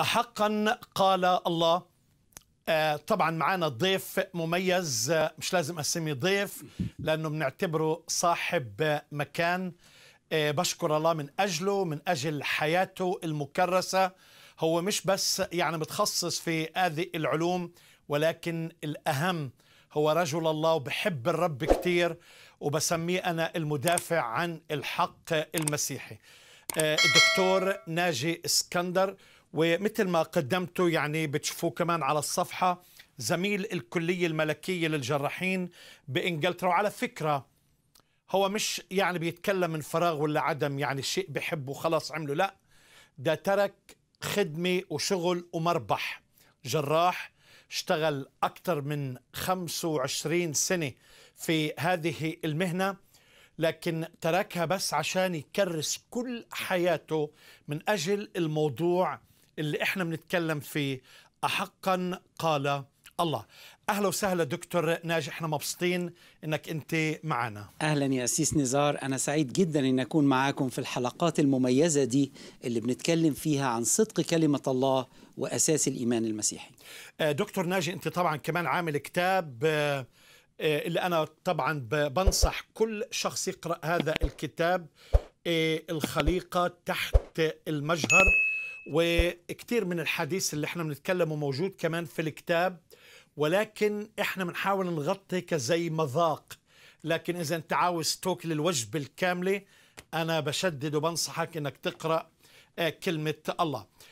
أحقا قال الله آه، طبعا معنا ضيف مميز آه، مش لازم أسمي ضيف لأنه بنعتبره صاحب مكان آه، بشكر الله من أجله من أجل حياته المكرسة هو مش بس يعني متخصص في هذه العلوم ولكن الأهم هو رجل الله وبحب الرب كتير وبسميه أنا المدافع عن الحق المسيحي الدكتور ناجي اسكندر ومثل ما قدمته يعني بتشوفوه كمان على الصفحة زميل الكلية الملكية للجراحين بإنجلترا وعلى فكرة هو مش يعني بيتكلم من فراغ ولا عدم يعني شيء بحبه خلاص عمله لا ده ترك خدمة وشغل ومربح جراح اشتغل أكثر من 25 سنة في هذه المهنة لكن تركها بس عشان يكرس كل حياته من أجل الموضوع اللي احنا بنتكلم فيه احقا قال الله اهلا وسهلا دكتور ناجي احنا مبسوطين انك انت معنا اهلا يا اسيس نزار انا سعيد جدا ان اكون معاكم في الحلقات المميزه دي اللي بنتكلم فيها عن صدق كلمه الله واساس الايمان المسيحي آه، دكتور ناجي انت طبعا كمان عامل كتاب آه، اللي انا طبعا بنصح كل شخص يقرا هذا الكتاب آه، الخليقه تحت المجهر وكثير من الحديث اللي احنا بنتكلمه موجود كمان في الكتاب ولكن احنا بنحاول نغطي كزي مذاق لكن اذا انت عاوز تاكل الوجبه الكامله انا بشدد وبنصحك انك تقرا آه، كلمه الله